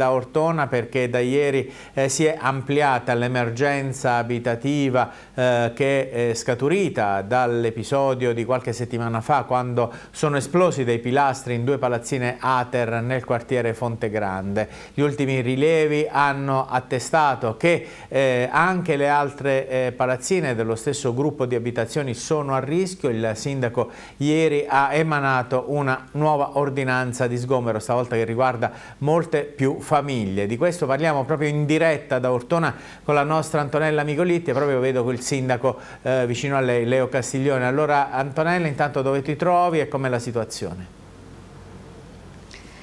da Ortona perché da ieri eh, si è ampliata l'emergenza abitativa eh, che è scaturita dall'episodio di qualche settimana fa quando sono esplosi dei pilastri in due palazzine Ater nel quartiere Fonte Grande. Gli ultimi rilievi hanno attestato che eh, anche le altre eh, palazzine dello stesso gruppo di abitazioni sono a rischio. Il sindaco ieri ha emanato una nuova ordinanza di sgomero, stavolta che riguarda molte più famiglie famiglie. Di questo parliamo proprio in diretta da Ortona con la nostra Antonella Migolitti e proprio vedo quel sindaco eh, vicino a lei, Leo Castiglione. Allora Antonella, intanto dove ti trovi e com'è la situazione?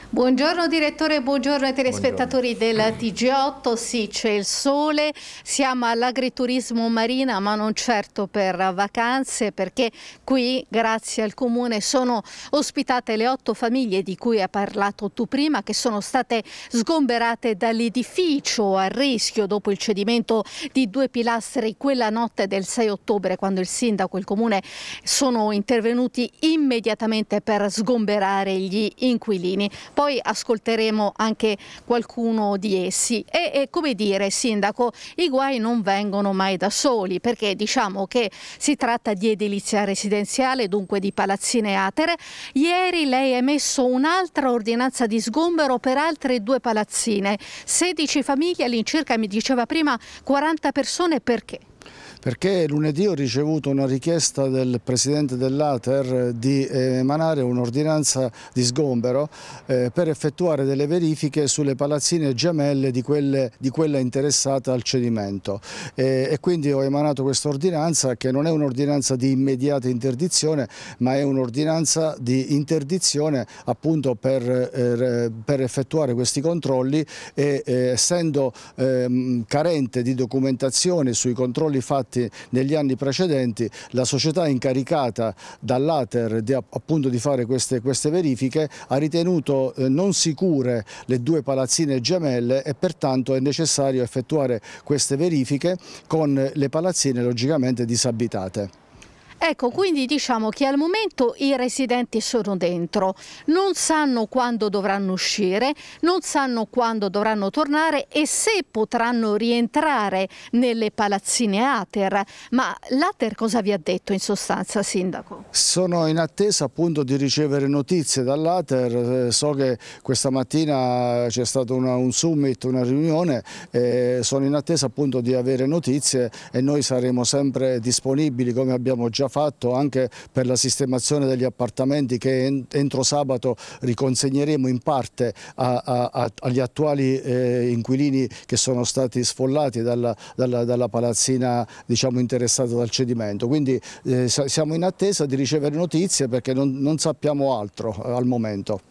Buongiorno direttore, buongiorno ai telespettatori buongiorno. del TG8, sì c'è il sole, siamo all'agriturismo marina ma non certo per vacanze perché qui grazie al comune sono ospitate le otto famiglie di cui hai parlato tu prima che sono state sgomberate dall'edificio a rischio dopo il cedimento di due pilastri quella notte del 6 ottobre quando il sindaco e il comune sono intervenuti immediatamente per sgomberare gli inquilini poi ascolteremo anche qualcuno di essi e, e come dire Sindaco i guai non vengono mai da soli perché diciamo che si tratta di edilizia residenziale dunque di palazzine atere ieri lei ha emesso un'altra ordinanza di sgombero per altre due palazzine 16 famiglie all'incirca mi diceva prima 40 persone perché? perché lunedì ho ricevuto una richiesta del Presidente dell'Ater di eh, emanare un'ordinanza di sgombero eh, per effettuare delle verifiche sulle palazzine gemelle di, quelle, di quella interessata al cedimento eh, e quindi ho emanato questa ordinanza che non è un'ordinanza di immediata interdizione ma è un'ordinanza di interdizione appunto per, per effettuare questi controlli e essendo ehm, carente di documentazione sui controlli fatti infatti negli anni precedenti la società incaricata dall'Ater di, appunto di fare queste, queste verifiche ha ritenuto eh, non sicure le due palazzine gemelle e pertanto è necessario effettuare queste verifiche con le palazzine logicamente disabitate. Ecco, quindi diciamo che al momento i residenti sono dentro, non sanno quando dovranno uscire, non sanno quando dovranno tornare e se potranno rientrare nelle palazzine Ater. Ma l'Ater cosa vi ha detto in sostanza, Sindaco? Sono in attesa appunto di ricevere notizie dall'Ater. Eh, so che questa mattina c'è stato una, un summit, una riunione, eh, sono in attesa appunto di avere notizie e noi saremo sempre disponibili come abbiamo già fatto anche per la sistemazione degli appartamenti che entro sabato riconsegneremo in parte a, a, a, agli attuali eh, inquilini che sono stati sfollati dalla, dalla, dalla palazzina diciamo, interessata dal cedimento. Quindi eh, siamo in attesa di ricevere notizie perché non, non sappiamo altro eh, al momento.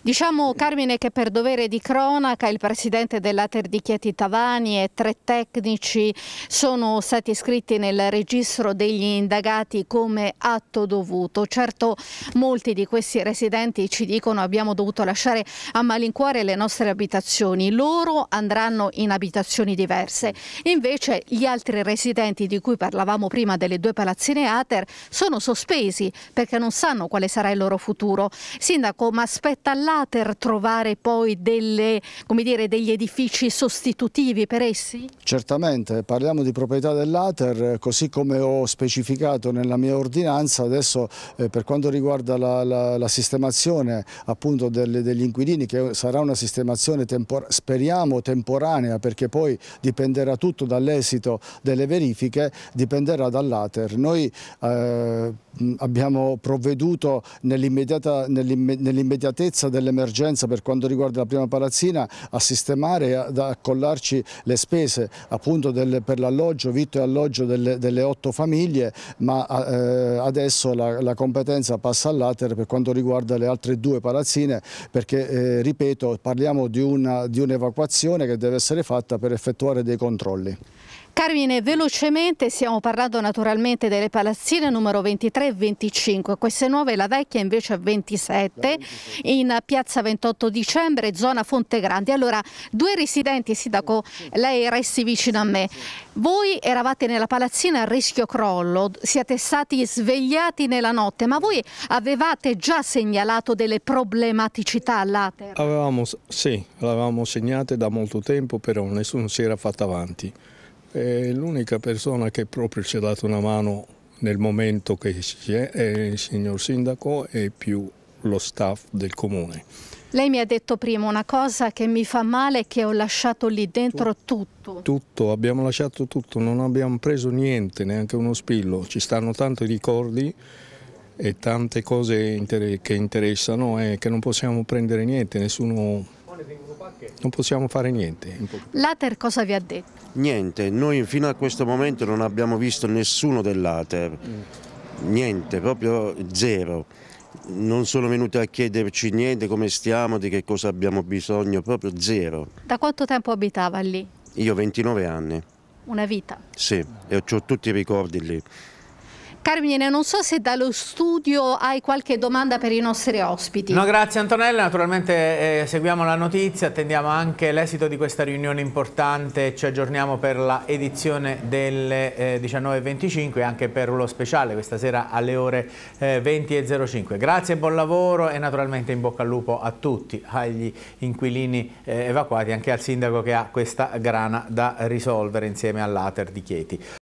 Diciamo Carmine che per dovere di cronaca il presidente dell'Ater di Chieti Tavani e tre tecnici sono stati iscritti nel registro degli indagati come atto dovuto. Certo molti di questi residenti ci dicono abbiamo dovuto lasciare a malincuore le nostre abitazioni, loro andranno in abitazioni diverse. Invece gli altri residenti di cui parlavamo prima delle due palazzine Ater sono sospesi perché non sanno quale sarà il loro futuro. Sindaco, ma aspetta là possibilità trovare poi delle, come dire, degli edifici sostitutivi per essi? Certamente, parliamo di proprietà dell'Ater, così come ho specificato nella mia ordinanza, adesso eh, per quanto riguarda la, la, la sistemazione appunto delle, degli inquilini, che sarà una sistemazione tempor speriamo temporanea, perché poi dipenderà tutto dall'esito delle verifiche, dipenderà dall'Ater. Noi eh, abbiamo provveduto nell'immediatezza del dell'emergenza per quanto riguarda la prima palazzina a sistemare e ad accollarci le spese appunto del, per l'alloggio, vitto e alloggio delle, delle otto famiglie, ma eh, adesso la, la, competenza passa all'Ater per quanto riguarda le altre due palazzine perché, eh, ripeto, parliamo di un'evacuazione un che deve essere fatta per effettuare dei controlli. Carmine, velocemente stiamo parlando naturalmente delle palazzine numero 23 e 25, queste nuove la vecchia invece 27 in piazza 28 dicembre, zona Fonte Grande. Allora, due residenti, Sindaco, lei resti vicino a me. Voi eravate nella palazzina a rischio crollo, siete stati svegliati nella notte, ma voi avevate già segnalato delle problematicità all'Ater? Avevamo, sì, l'avevamo segnate da molto tempo, però nessuno si era fatto avanti. È l'unica persona che proprio ci ha dato una mano nel momento che c'è è il signor sindaco e più lo staff del comune. Lei mi ha detto prima una cosa che mi fa male che ho lasciato lì dentro tutto. Tutto, abbiamo lasciato tutto, non abbiamo preso niente, neanche uno spillo. Ci stanno tanti ricordi e tante cose inter che interessano e che non possiamo prendere niente, nessuno non possiamo fare niente. L'Ater cosa vi ha detto? Niente, noi fino a questo momento non abbiamo visto nessuno dell'Ater, mm. niente, proprio zero. Non sono venuti a chiederci niente, come stiamo, di che cosa abbiamo bisogno, proprio zero. Da quanto tempo abitava lì? Io 29 anni. Una vita? Sì, e ho tutti i ricordi lì. Carmine, non so se dallo studio hai qualche domanda per i nostri ospiti. No, grazie Antonella. Naturalmente eh, seguiamo la notizia, attendiamo anche l'esito di questa riunione importante. Ci aggiorniamo per la edizione delle eh, 19.25 e anche per lo speciale questa sera alle ore eh, 20.05. Grazie, buon lavoro e naturalmente in bocca al lupo a tutti, agli inquilini eh, evacuati, anche al sindaco che ha questa grana da risolvere insieme all'Ater di Chieti.